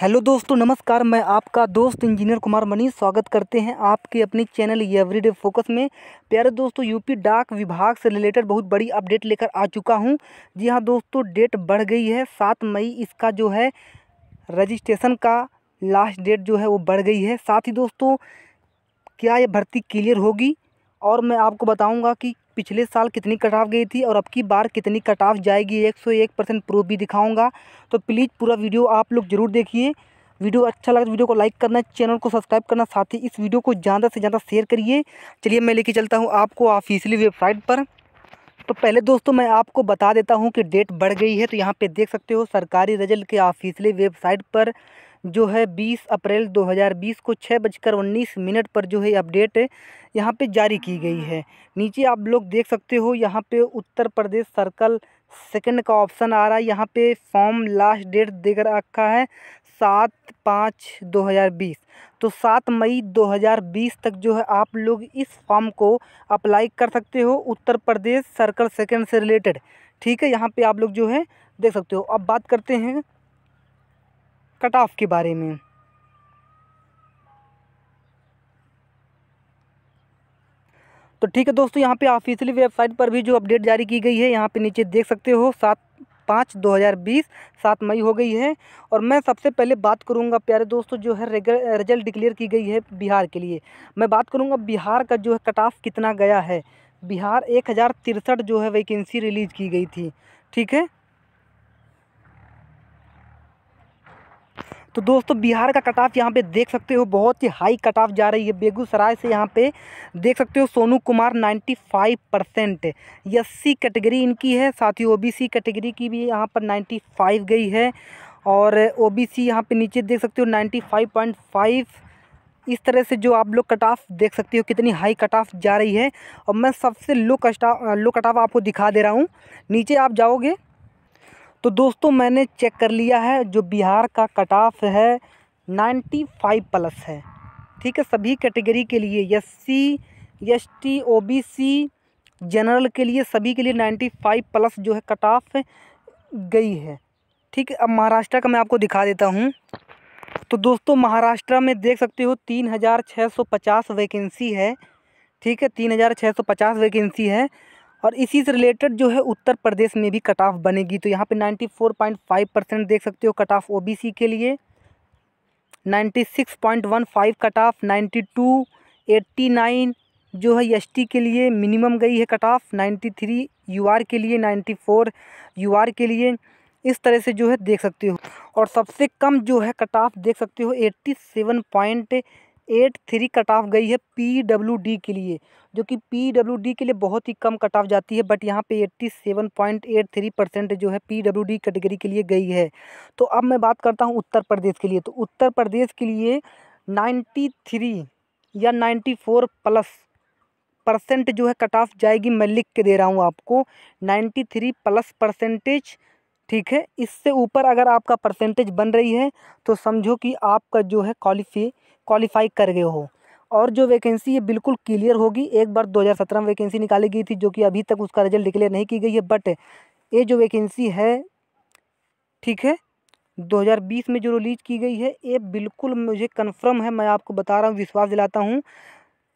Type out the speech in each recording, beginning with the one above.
hello दोस्तों नमस्कार मैं आपका दोस्त इंजीनियर कुमार मनी स्वागत करते हैं आपके अपने चैनल एवरीडे फोकस में प्यारे दोस्तों यूपी डाक विभाग से रिलेटेड बहुत बड़ी अपडेट लेकर आ चुका हूं जी हां दोस्तों डेट बढ़ गई है सात मई इसका जो है रजिस्ट्रेशन का लास्ट डेट जो है वो बढ़ गई है साथ ही दोस्तों क्या ये भर्ती क्लियर होगी और मैं आपको बताऊंगा कि पिछले साल कितनी कटाव गई थी और अब की बार कितनी कटाव जाएगी एक सौ एक परसेंट प्रूफ भी दिखाऊंगा तो प्लीज़ पूरा वीडियो आप लोग जरूर देखिए वीडियो अच्छा लगा तो वीडियो को लाइक करना चैनल को सब्सक्राइब करना साथ ही इस वीडियो को ज़्यादा से ज़्यादा शेयर करिए चलिए मैं लेके चलता हूँ आपको ऑफिशियली वेबसाइट पर तो पहले दोस्तों मैं आपको बता देता हूँ कि डेट बढ़ गई है तो यहाँ पे देख सकते हो सरकारी रजल के ऑफिशियली वेबसाइट पर जो है 20 अप्रैल 2020 को छः बजकर उन्नीस मिनट पर जो है अपडेट यहाँ पे जारी की गई है नीचे आप लोग देख सकते हो यहाँ पे उत्तर प्रदेश सर्कल सेकंड का ऑप्शन आ रहा है यहाँ पे फॉर्म लास्ट डेट देकर रखा है सात पाँच 2020 तो सात मई 2020 तक जो है आप लोग इस फॉर्म को अप्लाई कर सकते हो उत्तर प्रदेश सर्कल सेकंड से रिलेटेड ठीक है यहाँ पे आप लोग जो है देख सकते हो अब बात करते हैं कट ऑफ के बारे में तो ठीक है दोस्तों यहाँ पे ऑफिशियली वेबसाइट पर भी जो अपडेट जारी की गई है यहाँ पे नीचे देख सकते हो सात पाँच दो हज़ार बीस सात मई हो गई है और मैं सबसे पहले बात करूंगा प्यारे दोस्तों जो है रिजल्ट डिक्लेयर की गई है बिहार के लिए मैं बात करूंगा बिहार का जो है कट ऑफ कितना गया है बिहार एक हज़ार तिरसठ जो है वैकेंसी रिलीज़ की गई थी ठीक है तो दोस्तों बिहार का कट ऑफ यहाँ पे देख सकते हो बहुत ही हाई कट ऑफ जा रही है बेगूसराय से यहाँ पे देख सकते हो Sonu Kumar 95 percent S C category इनकी है साथ ही ओबीसी कैटेगरी की भी यहाँ पर 95 गई है और ओबीसी यहाँ पर नीचे देख सकते हो 95.5 इस तरह से जो आप लोग कट ऑफ देख सकते हो कितनी हाई कट ऑफ जा रही है और मैं सबसे low cut low cut off आपको दिखा दे रहा हूँ नीचे आप जाओगे तो दोस्तों मैंने चेक कर लिया है जो बिहार का कट ऑफ है नाइन्टी फाइव प्लस है ठीक है सभी कैटेगरी के लिए S C S T O B C general के लिए सभी के लिए नाइन्टी फाइव प्लस जो है कट ऑफ गई है ठीक है अब महाराष्ट्र का मैं आपको दिखा देता हूँ तो दोस्तों महाराष्ट्र में देख सकते हो तीन हज़ार छः सौ पचास वैकेंसी है ठीक है तीन हज़ार छः सौ पचास वैकेंसी है और इसी से रिलेटेड जो है उत्तर प्रदेश में भी कट ऑफ बनेगी तो यहाँ पे 94.5 परसेंट देख सकते हो कट ऑफ ओ के लिए 96.15 कट ऑफ 92 89 जो है एस के लिए मिनिमम गई है कट ऑफ 93 यूआर के लिए 94 यूआर के लिए इस तरह से जो है देख सकते हो और सबसे कम जो है कट ऑफ देख सकते हो eighty seven point eight three cut off गई है पी डब्ल्यू डी के लिए जो कि पी डब्ल्यू डी के लिए बहुत ही कम कट ऑफ जाती है बट यहाँ पे eighty seven point eight three percent जो है पी डब्ल्यू डी कैटेगरी के लिए गई है तो अब मैं बात करता हूँ उत्तर प्रदेश के लिए तो उत्तर प्रदेश के लिए नाइन्टी थ्री या नाइन्टी फोर प्लस परसेंट जो है कट ऑफ जाएगी मैं लिख के दे रहा हूँ आपको नाइन्टी थ्री प्लस परसेंटेज ठीक है इससे ऊपर अगर आपका परसेंटेज बन रही है तो समझो कि आपका जो है क्वालिफी क्वालिफाई कर गए हो और जो वैकेंसी है बिल्कुल क्लियर होगी एक बार 2017 में वैकेंसी निकाली गई थी जो कि अभी तक उसका रिजल्ट डिक्लेयर नहीं की गई है बट ये जो वैकेंसी है ठीक है 2020 में जो रिलीज की गई है ये बिल्कुल मुझे कन्फर्म है मैं आपको बता रहा हूँ विश्वास दिलाता हूँ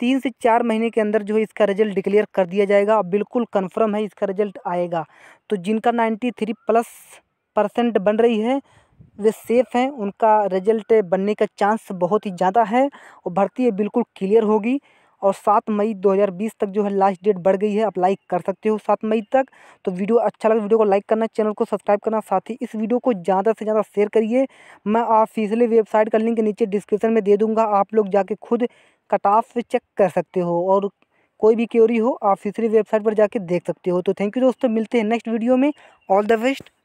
तीन से चार महीने के अंदर जो है इसका रिजल्ट डिक्लेयर कर दिया जाएगा और बिल्कुल कन्फर्म है इसका रिजल्ट आएगा तो जिनका नाइन्टी थ्री प्लस परसेंट बन रही है वे सेफ़ हैं उनका रिजल्ट बनने का चांस बहुत ही ज़्यादा है और भर्ती ये बिल्कुल क्लियर होगी और सात मई 2020 तक जो है लास्ट डेट बढ़ गई है अप्लाई कर सकते हो सात मई तक तो वीडियो अच्छा लगे तो वीडियो को लाइक करना चैनल को सब्सक्राइब करना साथ ही इस वीडियो को ज़्यादा से ज़्यादा शेयर करिए मैं ऑफिशियली वेबसाइट का लिंक नीचे डिस्क्रिप्शन में दे दूँगा आप लोग जाके खुद कट ऑफ चेक कर सकते हो और कोई भी क्योरी हो फिसरी वेबसाइट पर जाके देख सकते हो तो थैंक यू दोस्तों मिलते हैं नेक्स्ट वीडियो में ऑल द बेस्ट